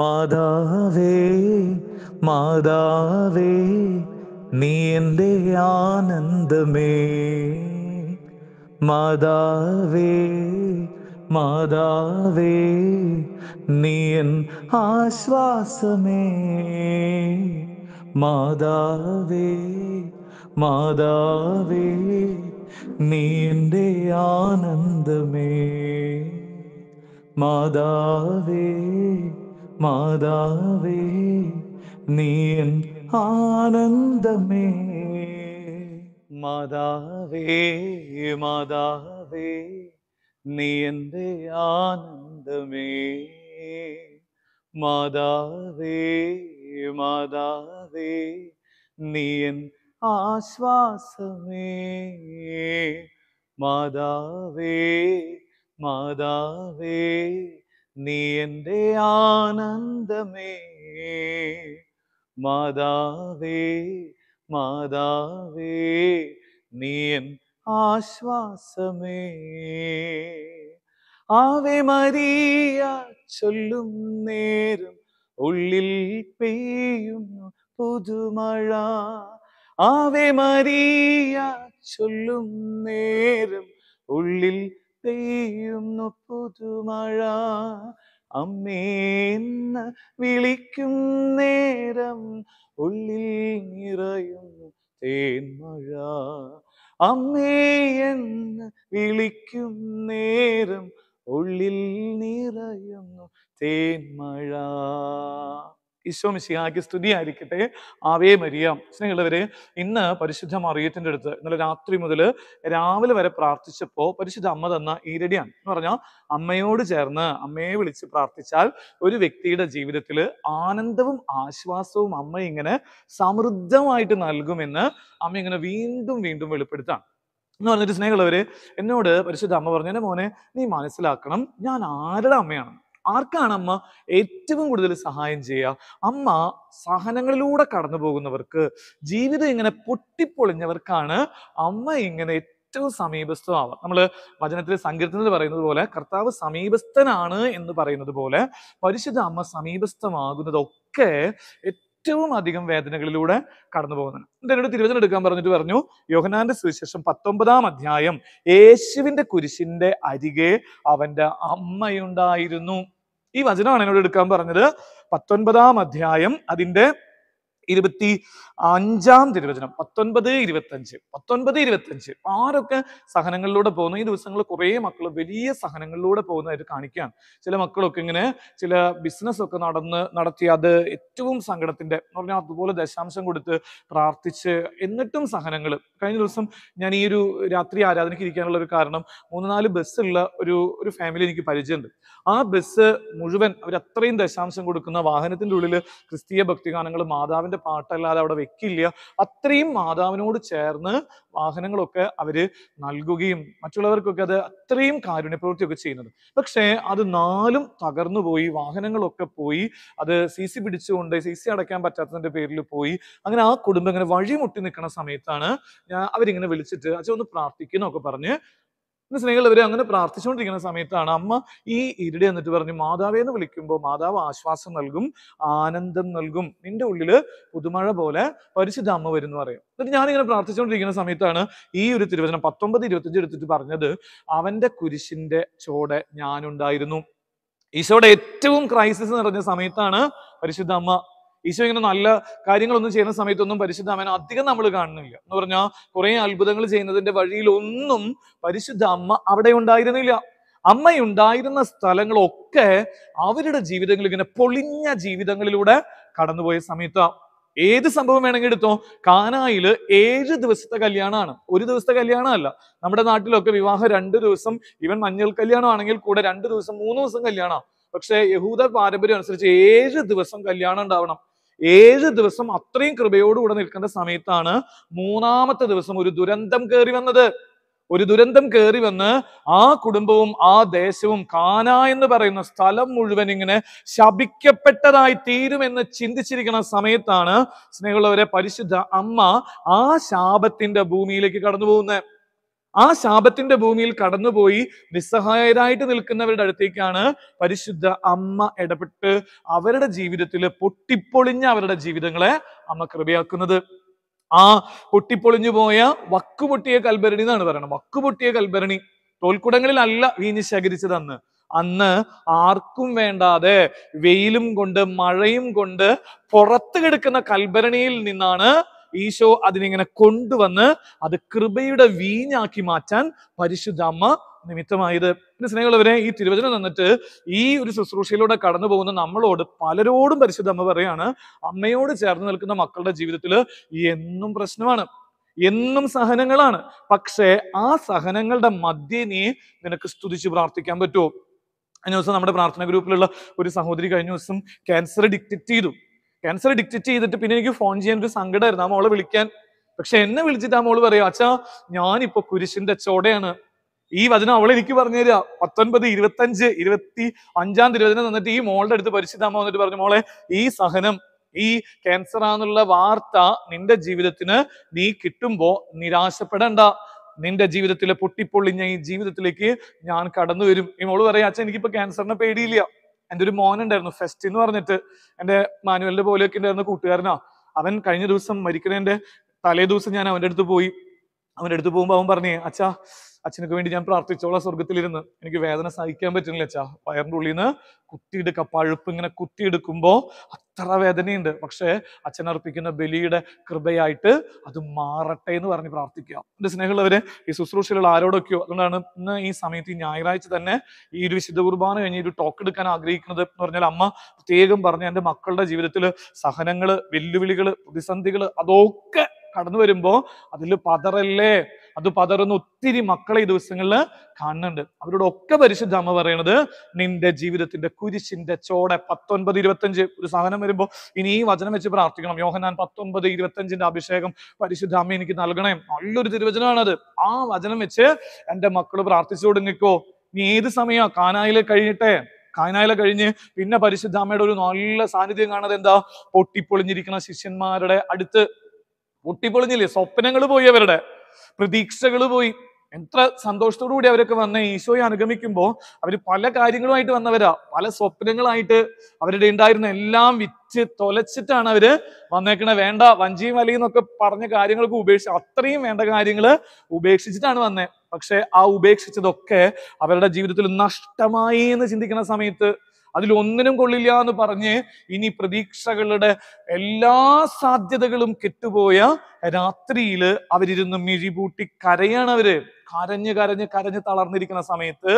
മാതാവേ മാതാവേ നീ എൻ്റെ ആനന്ദമേ മാതാവേ മാതാവേ നീ എൻ ആശ്വാസമേ മാതാവേ മാതാവേ നീ എൻ്റെ ആനന്ദമേ മാതാവേ മാതാവേ നീ എൻ ആനന്ദമേ മാതാവേ മാതാവേ നീ എൻ്റെ ആനന്ദമേ മാതാവേ മാതാവേ നീ എൻ ആശ്വാസമേ മാതാവേ മാതാവേ നീ എൻ്റെ ആനന്ദമേ മാതാവേ മാതാവേ നീ എൻ ആശ്വാസമേ ആവേ മരിയ ചൊല്ലും നേരം ഉള്ളിൽ പെയ്യുന്നു പുതുമഴ ആവേ മരിയ ചൊല്ലും നേരം ഉള്ളിൽ പെയ്യുന്നു പുതുമഴ അമ്മേന്ന് വിളിക്കും നേരം ഉള്ളിൽ നിറയുന്നു തേന്മഴ അമ്മേയെന്ന് വിളിക്കും നേരം ഉള്ളിൽ നിറയുന്നു തേന്മഴ ഈശോ മിശിഹാക്ക് സ്തുതിയായിരിക്കട്ടെ ആവേ മരിയാം സ്നേഹമുള്ളവരെ ഇന്ന് പരിശുദ്ധ മറിയത്തിൻ്റെ അടുത്ത് ഇന്നലെ രാത്രി മുതൽ രാവിലെ വരെ പ്രാർത്ഥിച്ചപ്പോൾ പരിശുദ്ധ അമ്മ തന്ന ഈരടിയാണ് എന്ന് പറഞ്ഞാൽ അമ്മയോട് ചേർന്ന് അമ്മയെ വിളിച്ച് പ്രാർത്ഥിച്ചാൽ ഒരു വ്യക്തിയുടെ ജീവിതത്തിൽ ആനന്ദവും ആശ്വാസവും അമ്മ ഇങ്ങനെ സമൃദ്ധമായിട്ട് നൽകുമെന്ന് അമ്മ ഇങ്ങനെ വീണ്ടും വീണ്ടും വെളിപ്പെടുത്താം എന്ന് പറഞ്ഞിട്ട് സ്നേഹമുള്ളവര് എന്നോട് പരിശുദ്ധ അമ്മ പറഞ്ഞു എൻ്റെ മോനെ നീ മനസ്സിലാക്കണം ഞാൻ ആരുടെ അമ്മയാണ് ആർക്കാണ് അമ്മ ഏറ്റവും കൂടുതൽ സഹായം ചെയ്യുക അമ്മ സഹനങ്ങളിലൂടെ കടന്നു പോകുന്നവർക്ക് ജീവിതം ഇങ്ങനെ പൊട്ടിപ്പൊളിഞ്ഞവർക്കാണ് അമ്മ ഇങ്ങനെ ഏറ്റവും സമീപസ്ഥമാവുക നമ്മൾ വചനത്തിൽ സങ്കീർത്തനത്തിൽ പറയുന്നത് പോലെ കർത്താവ് സമീപസ്ഥനാണ് എന്ന് പറയുന്നത് പോലെ പരിശുദ്ധ അമ്മ സമീപസ്ഥമാകുന്നതൊക്കെ ഏറ്റവും അധികം വേദനകളിലൂടെ കടന്നു പോകുന്നത് എന്നോട് തിരുവചനം എടുക്കാൻ പറഞ്ഞിട്ട് പറഞ്ഞു യോഹനാന്റെ സുവിശേഷം പത്തൊമ്പതാം അധ്യായം യേശുവിന്റെ കുരിശിന്റെ അരികെ അവന്റെ അമ്മയുണ്ടായിരുന്നു ഈ വചനമാണ് എന്നോട് എടുക്കാൻ പറഞ്ഞത് പത്തൊൻപതാം അധ്യായം അതിന്റെ ഇരുപത്തി അഞ്ചാം തിരുവചനം പത്തൊൻപത് ഇരുപത്തഞ്ച് പത്തൊൻപത് ഇരുപത്തഞ്ച് ആരൊക്കെ സഹനങ്ങളിലൂടെ പോകുന്നു ഈ ദിവസങ്ങൾ കുറേ മക്കൾ വലിയ സഹനങ്ങളിലൂടെ പോകുന്നതായിട്ട് കാണിക്കുകയാണ് ചില മക്കളൊക്കെ ഇങ്ങനെ ചില ബിസിനസ് ഒക്കെ നടന്ന് നടത്തി അത് ഏറ്റവും സങ്കടത്തിന്റെ എന്ന് പറഞ്ഞാൽ അതുപോലെ ദശാംശം കൊടുത്ത് പ്രാർത്ഥിച്ച് എന്നിട്ടും സഹനങ്ങൾ കഴിഞ്ഞ ദിവസം ഞാൻ ഈ ഒരു രാത്രി ആരാധനയ്ക്ക് ഇരിക്കാനുള്ള ഒരു കാരണം മൂന്ന് നാല് ബസ്സുള്ള ഒരു ഒരു ഫാമിലി എനിക്ക് പരിചയമുണ്ട് ആ ബസ് മുഴുവൻ അവർ അത്രയും ദശാംശം കൊടുക്കുന്ന വാഹനത്തിന്റെ ഉള്ളിൽ ക്രിസ്തീയ ഭക്തിഗാനങ്ങൾ മാതാവിന്റെ ഭഗവാന്റെ പാട്ടല്ലാതെ അവിടെ വെക്കില്ല അത്രയും മാതാവിനോട് ചേർന്ന് വാഹനങ്ങളൊക്കെ അവര് നൽകുകയും മറ്റുള്ളവർക്കൊക്കെ അത് അത്രയും കാരുണ്യപ്രവൃത്തിയൊക്കെ ചെയ്യുന്നത് പക്ഷേ അത് നാലും തകർന്നു പോയി വാഹനങ്ങളൊക്കെ പോയി അത് സി സി പിടിച്ചുകൊണ്ട് സി സി അടയ്ക്കാൻ പറ്റാത്തതിന്റെ പേരിൽ പോയി അങ്ങനെ ആ കുടുംബം ഇങ്ങനെ വഴിമുട്ടി നിൽക്കുന്ന സമയത്താണ് ഞാൻ അവരിങ്ങനെ വിളിച്ചിട്ട് അച്ഛൻ ഒന്ന് പ്രാർത്ഥിക്കുന്നൊക്കെ പറഞ്ഞ് സ്നേഹികളവർ അങ്ങനെ പ്രാർത്ഥിച്ചുകൊണ്ടിരിക്കുന്ന സമയത്താണ് അമ്മ ഈ ഇരുടെ എന്നിട്ട് പറഞ്ഞു മാതാവേ എന്ന് വിളിക്കുമ്പോൾ മാതാവ് ആശ്വാസം നൽകും ആനന്ദം നൽകും നിന്റെ ഉള്ളില് പുതുമഴ പോലെ പരിശുദ്ധ അമ്മ വരും എന്ന് പറയും എന്നിട്ട് ഞാനിങ്ങനെ പ്രാർത്ഥിച്ചുകൊണ്ടിരിക്കുന്ന സമയത്താണ് ഈ ഒരു തിരുവചനം പത്തൊമ്പത് ഇരുപത്തഞ്ച് എടുത്തിട്ട് പറഞ്ഞത് അവന്റെ കുരിശിന്റെ ചോടെ ഞാനുണ്ടായിരുന്നു ഈശോയുടെ ഏറ്റവും ക്രൈസിസ് നിറഞ്ഞ സമയത്താണ് പരിശുദ്ധ അമ്മ ഈശോ ഇങ്ങനെ നല്ല കാര്യങ്ങളൊന്നും ചെയ്യുന്ന സമയത്തൊന്നും പരിശുദ്ധാമേനെ അധികം നമ്മൾ കാണുന്നില്ല എന്ന് പറഞ്ഞാൽ കുറേ അത്ഭുതങ്ങൾ ചെയ്യുന്നതിന്റെ വഴിയിലൊന്നും പരിശുദ്ധ അമ്മ അവിടെ ഉണ്ടായിരുന്നില്ല അമ്മയുണ്ടായിരുന്ന സ്ഥലങ്ങളൊക്കെ അവരുടെ ജീവിതങ്ങൾ ഇങ്ങനെ പൊളിഞ്ഞ ജീവിതങ്ങളിലൂടെ കടന്നുപോയ സമയത്ത് ഏത് സംഭവം വേണമെങ്കിൽ എടുത്തോ കാനായില് ഏഴ് ദിവസത്തെ കല്യാണമാണ് ഒരു ദിവസത്തെ കല്യാണമല്ല നമ്മുടെ നാട്ടിലൊക്കെ വിവാഹം രണ്ട് ദിവസം ഇവൻ മഞ്ഞൾ കല്യാണമാണെങ്കിൽ കൂടെ രണ്ട് ദിവസം മൂന്ന് ദിവസം കല്യാണമാണ് പക്ഷേ യഹൂദ പാരമ്പര്യം അനുസരിച്ച് ഏഴ് ദിവസം കല്യാണം ഉണ്ടാവണം ഏഴ് ദിവസം അത്രയും കൃപയോടുകൂടെ നിൽക്കേണ്ട സമയത്താണ് മൂന്നാമത്തെ ദിവസം ഒരു ദുരന്തം കയറി വന്നത് ഒരു ദുരന്തം കയറി വന്ന് ആ കുടുംബവും ആ ദേശവും കാന എന്ന് പറയുന്ന സ്ഥലം മുഴുവൻ ഇങ്ങനെ ശപിക്കപ്പെട്ടതായി തീരുമെന്ന് ചിന്തിച്ചിരിക്കുന്ന സമയത്താണ് സ്നേഹമുള്ളവരെ പരിശുദ്ധ അമ്മ ആ ശാപത്തിന്റെ ഭൂമിയിലേക്ക് കടന്നു പോകുന്നത് ആ ശാപത്തിന്റെ ഭൂമിയിൽ കടന്നുപോയി നിസ്സഹായരായിട്ട് നിൽക്കുന്നവരുടെ അടുത്തേക്കാണ് പരിശുദ്ധ അമ്മ ഇടപെട്ട് അവരുടെ ജീവിതത്തിൽ പൊട്ടിപ്പൊളിഞ്ഞ അവരുടെ ജീവിതങ്ങളെ അമ്മ കൃപയാക്കുന്നത് ആ പൊട്ടിപ്പൊളിഞ്ഞു പോയ വക്കുപൊട്ടിയ കൽഭരണി എന്നാണ് പറയുന്നത് വക്കുപൊട്ടിയ കൽഭരണി തോൽക്കുടങ്ങളിലല്ല അല്ല വീഞ്ഞ് ശേഖരിച്ചത് അന്ന് അന്ന് ആർക്കും വേണ്ടാതെ വെയിലും കൊണ്ട് മഴയും കൊണ്ട് പുറത്തു കിടക്കുന്ന കൽഭരണിയിൽ നിന്നാണ് ഈശോ അതിനിങ്ങനെ കൊണ്ടുവന്ന് അത് കൃപയുടെ വീഞ്ഞാക്കി മാറ്റാൻ അമ്മ നിമിത്തമായത് പിന്നെ സ്നേഹമുള്ളവരെ ഈ തിരുവചനം തന്നിട്ട് ഈ ഒരു ശുശ്രൂഷയിലൂടെ കടന്നു പോകുന്ന നമ്മളോട് പലരോടും പരിശുദ്ധ അമ്മ പറയാണ് അമ്മയോട് ചേർന്ന് നിൽക്കുന്ന മക്കളുടെ ജീവിതത്തിൽ എന്നും പ്രശ്നമാണ് എന്നും സഹനങ്ങളാണ് പക്ഷേ ആ സഹനങ്ങളുടെ മധ്യേ നീ നിനക്ക് സ്തുതിച്ച് പ്രാർത്ഥിക്കാൻ പറ്റുമോ കഴിഞ്ഞ ദിവസം നമ്മുടെ പ്രാർത്ഥന ഗ്രൂപ്പിലുള്ള ഒരു സഹോദരി കഴിഞ്ഞ ദിവസം ക്യാൻസർ ഡിറ്റക്ട് ചെയ്തു ക്യാൻസർ ഡിക്റ്റേറ്റ് ചെയ്തിട്ട് പിന്നെ എനിക്ക് ഫോൺ ചെയ്യാൻ ഒരു സങ്കടമായിരുന്നു ആ മോളെ വിളിക്കാൻ പക്ഷെ എന്നെ വിളിച്ചിട്ട് ആ മോള് പറയും അച്ഛാ ഞാനിപ്പോ കുരിശിന്റെ ചോടയാണ് ഈ വചനം അവളെ എനിക്ക് പറഞ്ഞു തരിക പത്തൊൻപത് ഇരുപത്തഞ്ച് ഇരുപത്തി അഞ്ചാം തിരുവചനം തന്നിട്ട് ഈ മോളുടെ അടുത്ത് പരിശുദ്ധാമ വന്നിട്ട് പറഞ്ഞു മോളെ ഈ സഹനം ഈ ക്യാൻസർ ആണെന്നുള്ള വാർത്ത നിന്റെ ജീവിതത്തിന് നീ കിട്ടുമ്പോ നിരാശപ്പെടണ്ട നിന്റെ ജീവിതത്തിലെ പൊട്ടിപ്പൊള്ളിഞ്ഞ ഈ ജീവിതത്തിലേക്ക് ഞാൻ കടന്നു വരും ഈ മോള് പറയാ അച്ഛൻ എനിക്കിപ്പോ ക്യാൻസറിനെ പേടിയില്ല എൻ്റെ ഒരു മോനുണ്ടായിരുന്നു ഫെസ്റ്റ് എന്ന് പറഞ്ഞിട്ട് എൻ്റെ മാനുവലിന്റെ പോലെയൊക്കെ ഉണ്ടായിരുന്ന കൂട്ടുകാരനാ അവൻ കഴിഞ്ഞ ദിവസം മരിക്കണേൻ്റെ തലേ ദിവസം ഞാൻ അവൻ്റെ അടുത്ത് പോയി അവൻ്റെ അടുത്ത് പോകുമ്പോൾ അവൻ പറഞ്ഞേ അച്ഛാ അച്ഛനൊക്കെ വേണ്ടി ഞാൻ പ്രാർത്ഥിച്ചോളാം സ്വർഗത്തിലിരുന്ന് എനിക്ക് വേദന സഹിക്കാൻ പറ്റുന്നില്ല അച്ഛാ വയറിൻ്റെ ഉള്ളിൽ നിന്ന് കുത്തിയെടുക്കുക പഴുപ്പ് ഇങ്ങനെ കുത്തിയെടുക്കുമ്പോൾ അത്ര വേദനയുണ്ട് പക്ഷേ അച്ഛൻ അർപ്പിക്കുന്ന ബലിയുടെ കൃപയായിട്ട് അത് മാറട്ടെ എന്ന് പറഞ്ഞ് പ്രാർത്ഥിക്കുക എൻ്റെ സ്നേഹമുള്ളവരെ ഈ ശുശ്രൂഷയിലുള്ള ആരോടൊക്കെയോ അതുകൊണ്ടാണ് ഇന്ന് ഈ സമയത്ത് ഈ ഞായറാഴ്ച തന്നെ ഈ ഒരു വിശുദ്ധ കുർബാന കഴിഞ്ഞ് ഒരു ടോക്ക് എടുക്കാൻ ആഗ്രഹിക്കുന്നത് എന്ന് പറഞ്ഞാൽ അമ്മ പ്രത്യേകം പറഞ്ഞ് എൻ്റെ മക്കളുടെ ജീവിതത്തിൽ സഹനങ്ങള് വെല്ലുവിളികള് പ്രതിസന്ധികള് അതൊക്കെ കടന്നു വരുമ്പോൾ അതിൽ പതറല്ലേ അത് പതറുന്ന ഒത്തിരി മക്കളെ ഈ ദിവസങ്ങളിൽ കാണുന്നുണ്ട് അവരോട് ഒക്കെ അമ്മ പറയണത് നിന്റെ ജീവിതത്തിന്റെ കുരിശിന്റെ ചോടെ പത്തൊൻപത് ഇരുപത്തഞ്ച് ഒരു സാധനം വരുമ്പോൾ ഇനി ഈ വചനം വെച്ച് പ്രാർത്ഥിക്കണം യോഹനാൻ പത്തൊൻപത് ഇരുപത്തഞ്ചിന്റെ അഭിഷേകം അമ്മ എനിക്ക് നൽകണേ നല്ലൊരു തിരുവചനമാണത് ആ വചനം വെച്ച് എന്റെ മക്കൾ പ്രാർത്ഥിച്ചു കൊടുങ്ങിക്കോ നീ ഏത് സമയമാ കാനായിലെ കഴിഞ്ഞിട്ടെ കാനായില കഴിഞ്ഞ് പിന്നെ പരിശുദ്ധാമയുടെ ഒരു നല്ല സാന്നിധ്യം കാണാതെ എന്താ പൊട്ടിപ്പൊളിഞ്ഞിരിക്കുന്ന ശിഷ്യന്മാരുടെ അടുത്ത് പൊട്ടിപ്പൊളിഞ്ഞില്ലേ സ്വപ്നങ്ങൾ പോയി അവരുടെ പ്രതീക്ഷകൾ പോയി എത്ര സന്തോഷത്തോടു കൂടി അവരൊക്കെ വന്ന് ഈശോയെ അനുഗമിക്കുമ്പോൾ അവർ പല കാര്യങ്ങളുമായിട്ട് വന്നവരാ പല സ്വപ്നങ്ങളായിട്ട് അവരുടെ ഉണ്ടായിരുന്ന എല്ലാം വിറ്റ് തൊലച്ചിട്ടാണ് അവര് വന്നേക്കണ വേണ്ട വഞ്ചിയും വലയും എന്നൊക്കെ പറഞ്ഞ കാര്യങ്ങളൊക്കെ ഉപേക്ഷിച്ച് അത്രയും വേണ്ട കാര്യങ്ങൾ ഉപേക്ഷിച്ചിട്ടാണ് വന്നത് പക്ഷെ ആ ഉപേക്ഷിച്ചതൊക്കെ അവരുടെ ജീവിതത്തിൽ നഷ്ടമായി എന്ന് ചിന്തിക്കുന്ന സമയത്ത് അതിലൊന്നിനും കൊള്ളില്ല എന്ന് പറഞ്ഞ് ഇനി പ്രതീക്ഷകളുടെ എല്ലാ സാധ്യതകളും കെട്ടുപോയ രാത്രിയിൽ അവരിരുന്ന് മിഴിപൂട്ടി കരയാണ് അവര് കരഞ്ഞ് കരഞ്ഞ് കരഞ്ഞ് തളർന്നിരിക്കുന്ന സമയത്ത്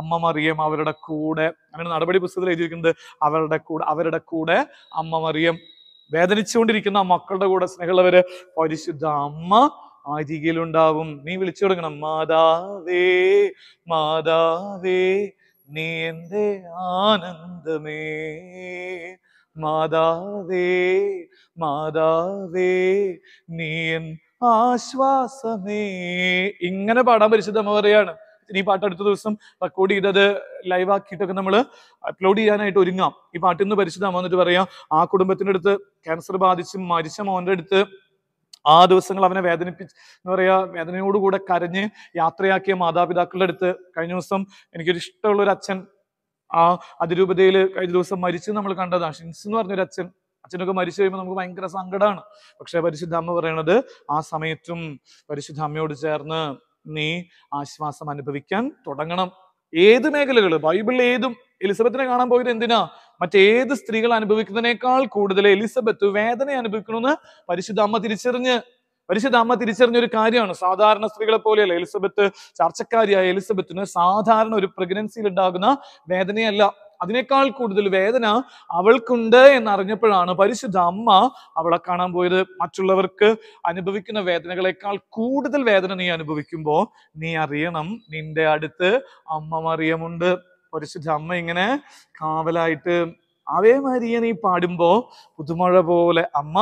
അമ്മ മറിയം അവരുടെ കൂടെ അങ്ങനെ നടപടി പുസ്തകത്തിൽ എഴുതിയിരിക്കുന്നത് അവരുടെ കൂടെ അവരുടെ കൂടെ അമ്മ മറിയം വേദനിച്ചുകൊണ്ടിരിക്കുന്ന മക്കളുടെ കൂടെ സ്നേഹമുള്ളവര് പരിശുദ്ധ അമ്മ അരികിലുണ്ടാവും നീ വിളിച്ചു തുടങ്ങണം മാതാവേ മാതാവേ നീ എൻ്റെ ആനന്ദമേ മാതാവേ മാതാവേ നീ എൻ ആശ്വാസമേ ഇങ്ങനെ പാടാൻ പരിശുദ്ധമ്മ പറയാണ് ഈ പാട്ട് അടുത്ത ദിവസം റെക്കോർഡ് ചെയ്തത് ലൈവ് ആക്കിയിട്ടൊക്കെ നമ്മൾ അപ്ലോഡ് ചെയ്യാനായിട്ട് ഒരുങ്ങാം ഈ പാട്ടിൽ നിന്ന് പരിശുദ്ധമ്മ എന്നിട്ട് പറയാം ആ കുടുംബത്തിൻ്റെ അടുത്ത് ക്യാൻസർ ബാധിച്ച് മരിച്ച മോൻ്റെ അടുത്ത് ആ ദിവസങ്ങൾ അവനെ വേദനിപ്പിച്ച് എന്താ പറയാ വേദനയോടുകൂടെ കരഞ്ഞ് യാത്രയാക്കിയ മാതാപിതാക്കളുടെ അടുത്ത് കഴിഞ്ഞ ദിവസം എനിക്കൊരു ഇഷ്ടമുള്ള ഒരു അച്ഛൻ ആ അതിരൂപതയിൽ കഴിഞ്ഞ ദിവസം മരിച്ചു നമ്മൾ കണ്ടതാണ് ഷിൻസ് എന്ന് പറഞ്ഞൊരു അച്ഛൻ അച്ഛനൊക്കെ മരിച്ചു കഴിയുമ്പോൾ നമുക്ക് ഭയങ്കര സങ്കടമാണ് പക്ഷെ പരിശുദ്ധ അമ്മ പറയണത് ആ സമയത്തും പരിശുദ്ധ അമ്മയോട് ചേർന്ന് നീ ആശ്വാസം അനുഭവിക്കാൻ തുടങ്ങണം ഏത് മേഖലകൾ ബൈബിളിൽ ഏതും എലിസബത്തിനെ കാണാൻ പോയത് എന്തിനാ മറ്റേത് സ്ത്രീകൾ അനുഭവിക്കുന്നതിനേക്കാൾ കൂടുതൽ എലിസബത്ത് വേദന അനുഭവിക്കണമെന്ന് പരിശുദ്ധ അമ്മ തിരിച്ചറിഞ്ഞ് പരിശുദ്ധ അമ്മ തിരിച്ചറിഞ്ഞ ഒരു കാര്യമാണ് സാധാരണ സ്ത്രീകളെ പോലെയല്ല എലിസബത്ത് ചർച്ചക്കാരിയായ എലിസബത്തിന് സാധാരണ ഒരു പ്രഗ്നൻസിയിൽ ഉണ്ടാകുന്ന വേദനയല്ല അതിനേക്കാൾ കൂടുതൽ വേദന അവൾക്കുണ്ട് എന്നറിഞ്ഞപ്പോഴാണ് പരിശുദ്ധ അമ്മ അവളെ കാണാൻ പോയത് മറ്റുള്ളവർക്ക് അനുഭവിക്കുന്ന വേദനകളെക്കാൾ കൂടുതൽ വേദന നീ അനുഭവിക്കുമ്പോൾ നീ അറിയണം നിന്റെ അടുത്ത് അമ്മ മറിയമുണ്ട് പരിശുദ്ധ അമ്മ ഇങ്ങനെ കാവലായിട്ട് അവേ മരിയ നീ പാടുമ്പോൾ പുതുമഴ പോലെ അമ്മ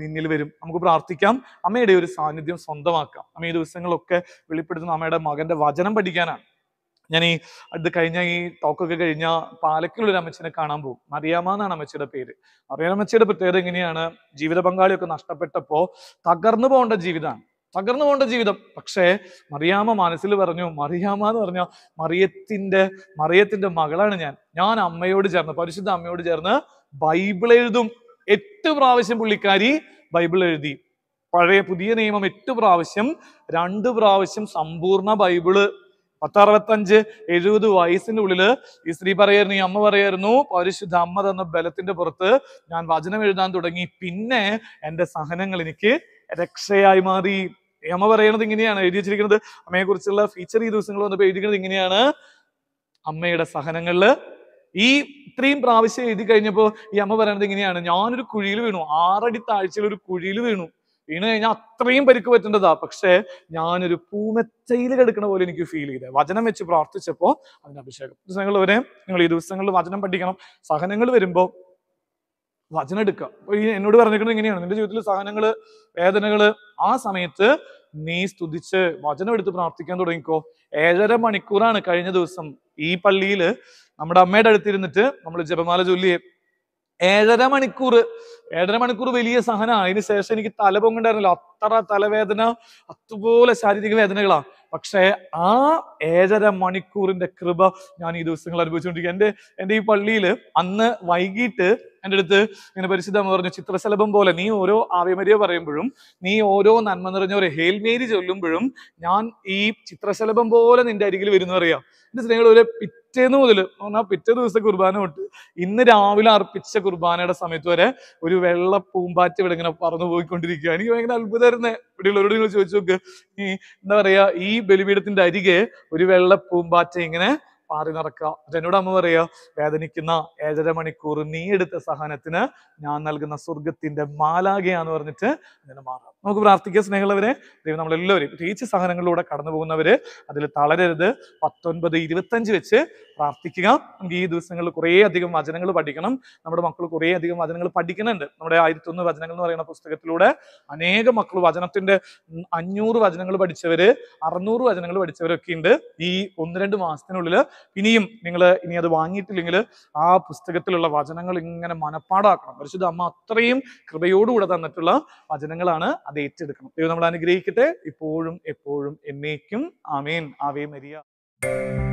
നിന്നിൽ വരും നമുക്ക് പ്രാർത്ഥിക്കാം അമ്മയുടെ ഒരു സാന്നിധ്യം സ്വന്തമാക്കാം അമ്മ ഈ ദിവസങ്ങളൊക്കെ വെളിപ്പെടുത്തുന്ന അമ്മയുടെ മകന്റെ വചനം പഠിക്കാനാണ് ഞാൻ ഈ അത് കഴിഞ്ഞ ഈ ടോക്കൊക്കെ കഴിഞ്ഞ പാലക്കിലൊരു അമ്മച്ചിനെ കാണാൻ പോകും മറിയാമ്മ എന്നാണ് അമ്മച്ചിയുടെ പേര് മറിയാമ്മച്ചിയുടെ പ്രത്യേകത എങ്ങനെയാണ് ജീവിത പങ്കാളിയൊക്കെ നഷ്ടപ്പെട്ടപ്പോൾ തകർന്നു പോകേണ്ട ജീവിതമാണ് തകർന്നു പോകേണ്ട ജീവിതം പക്ഷേ മറിയാമ്മ മനസ്സിൽ പറഞ്ഞു മറിയാമ്മ എന്ന് പറഞ്ഞ മറിയത്തിന്റെ മറിയത്തിന്റെ മകളാണ് ഞാൻ ഞാൻ അമ്മയോട് ചേർന്ന് പരിശുദ്ധ അമ്മയോട് ചേർന്ന് ബൈബിൾ എഴുതും എട്ട് പ്രാവശ്യം പുള്ളിക്കാരി ബൈബിൾ എഴുതി പഴയ പുതിയ നിയമം എട്ട് പ്രാവശ്യം രണ്ട് പ്രാവശ്യം സമ്പൂർണ്ണ ബൈബിള് പത്തറുപത്തഞ്ച് എഴുപത് വയസ്സിന്റെ ഉള്ളില് ഈ സ്ത്രീ പറയായിരുന്നു ഈ അമ്മ പറയായിരുന്നു പരിശുദ്ധ അമ്മ തന്ന ബലത്തിന്റെ പുറത്ത് ഞാൻ വചനം എഴുതാൻ തുടങ്ങി പിന്നെ എന്റെ സഹനങ്ങൾ എനിക്ക് രക്ഷയായി മാറി അമ്മ പറയണത് ഇങ്ങനെയാണ് എഴുതി വെച്ചിരിക്കുന്നത് അമ്മയെക്കുറിച്ചുള്ള ഫീച്ചർ ഈ ദിവസങ്ങൾ വന്നപ്പോൾ എഴുതിക്കുന്നത് ഇങ്ങനെയാണ് അമ്മയുടെ സഹനങ്ങളിൽ ഈ ഇത്രയും പ്രാവശ്യം എഴുതി കഴിഞ്ഞപ്പോൾ ഈ അമ്മ പറയണത് ഇങ്ങനെയാണ് ഞാനൊരു കുഴിയിൽ വീണു ആറടി താഴ്ചയിൽ ഒരു കുഴിയിൽ വീണു വീണ് കഴിഞ്ഞാൽ അത്രയും പരിക്ക് പറ്റേണ്ടതാ പക്ഷേ ഞാനൊരു പൂമെത്തയിൽ കിടക്കുന്ന പോലെ എനിക്ക് ഫീൽ ചെയ്തത് വചനം വെച്ച് പ്രാർത്ഥിച്ചപ്പോൾ അതിന് അഭിഷേകം ദിവസങ്ങൾ വരെ നിങ്ങൾ ഈ ദിവസങ്ങളിൽ വചനം പഠിക്കണം സഹനങ്ങൾ വരുമ്പോൾ വചനം എടുക്കുക അപ്പൊ ഈ എന്നോട് പറഞ്ഞിരിക്കുന്നത് ഇങ്ങനെയാണ് നിന്റെ ജീവിതത്തിൽ സഹനങ്ങൾ വേദനകള് ആ സമയത്ത് നീ സ്തുതിച്ച് വചനം എടുത്ത് പ്രാർത്ഥിക്കാൻ തുടങ്ങിക്കോ ഏഴര മണിക്കൂറാണ് കഴിഞ്ഞ ദിവസം ഈ പള്ളിയിൽ നമ്മുടെ അമ്മയുടെ അടുത്തിരുന്നിട്ട് നമ്മൾ ജപമാല ചൊല്ലിയെ ഏഴര മണിക്കൂർ ഏഴര മണിക്കൂർ വലിയ സഹന അതിന് ശേഷം എനിക്ക് തല പൊങ്ങുണ്ടായിരുന്നില്ല അത്ര തലവേദന അതുപോലെ ശാരീരിക വേദനകളാ പക്ഷേ ആ ഏഴര മണിക്കൂറിന്റെ കൃപ ഞാൻ ഈ ദിവസങ്ങൾ അനുഭവിച്ചുകൊണ്ടിരിക്കുക എൻ്റെ എൻ്റെ ഈ പള്ളിയിൽ അന്ന് വൈകിട്ട് എൻ്റെ അടുത്ത് ഇങ്ങനെ പരിശുദ്ധം പറഞ്ഞു ചിത്രശലഭം പോലെ നീ ഓരോ ആവ്യമരിയ പറയുമ്പോഴും നീ ഓരോ നന്മ നിറഞ്ഞ ഒരു ഹേൽമേരി ചൊല്ലുമ്പോഴും ഞാൻ ഈ ചിത്രശലഭം പോലെ നിന്റെ അരികിൽ വരുന്നു അറിയാം എൻ്റെ സ്നേഹികൾ ഒരു പിറ്റേന്ന് മുതൽ പറഞ്ഞാൽ പിറ്റേ ദിവസത്തെ കുർബാന തൊട്ട് ഇന്ന് രാവിലെ അർപ്പിച്ച കുർബാനയുടെ സമയത്ത് വരെ ഒരു വെള്ള പൂമ്പാറ്റ ഇവിടെ ഇങ്ങനെ പറന്നു പോയിക്കൊണ്ടിരിക്കുക എനിക്ക് ഭയങ്കര അത്ഭുതമായിരുന്നു ഇവിടെയുള്ളവരോട് നിങ്ങൾ ചോദിച്ചു നോക്ക് ഈ എന്താ പറയാ ഈ ബലിപീഠത്തിന്റെ അരികെ ഒരു വെള്ള പൂമ്പാറ്റ ഇങ്ങനെ പാറി നടക്കുക എന്നോട് അമ്മ പറയുക വേദനിക്കുന്ന ഏഴര മണിക്കൂർ നീ എടുത്ത സഹനത്തിന് ഞാൻ നൽകുന്ന സ്വർഗത്തിന്റെ മാലാകയാന്ന് പറഞ്ഞിട്ട് അങ്ങനെ മാറാം നമുക്ക് പ്രാർത്ഥിക്കുക സ്നേഹമുള്ളവരെ ദൈവം നമ്മളെല്ലാവരും പ്രത്യേകിച്ച് സഹനങ്ങളിലൂടെ കടന്നു പോകുന്നവര് അതിൽ തളരരുത് പത്തൊൻപത് ഇരുപത്തഞ്ച് വെച്ച് പ്രാർത്ഥിക്കുക നമുക്ക് ഈ ദിവസങ്ങളിൽ കുറേ അധികം വചനങ്ങൾ പഠിക്കണം നമ്മുടെ മക്കൾ കുറേ അധികം വചനങ്ങൾ പഠിക്കുന്നുണ്ട് നമ്മുടെ ആയിരത്തൊന്ന് വചനങ്ങൾ എന്ന് പറയുന്ന പുസ്തകത്തിലൂടെ അനേക മക്കൾ വചനത്തിന്റെ അഞ്ഞൂറ് വചനങ്ങൾ പഠിച്ചവര് അറുന്നൂറ് വചനങ്ങൾ പഠിച്ചവരൊക്കെ ഉണ്ട് ഈ ഒന്ന് രണ്ട് മാസത്തിനുള്ളിൽ ഇനിയും നിങ്ങൾ ഇനി അത് വാങ്ങിയിട്ടില്ലെങ്കിൽ ആ പുസ്തകത്തിലുള്ള വചനങ്ങൾ ഇങ്ങനെ മനപ്പാടാക്കണം പരിശുദ്ധ അമ്മ അത്രയും കൃപയോടുകൂടെ തന്നിട്ടുള്ള വചനങ്ങളാണ് അത് ഏറ്റെടുക്കണം ദൈവം നമ്മൾ അനുഗ്രഹിക്കട്ടെ ഇപ്പോഴും എപ്പോഴും എന്നേക്കും ആമേൻ ആവേ മരിയ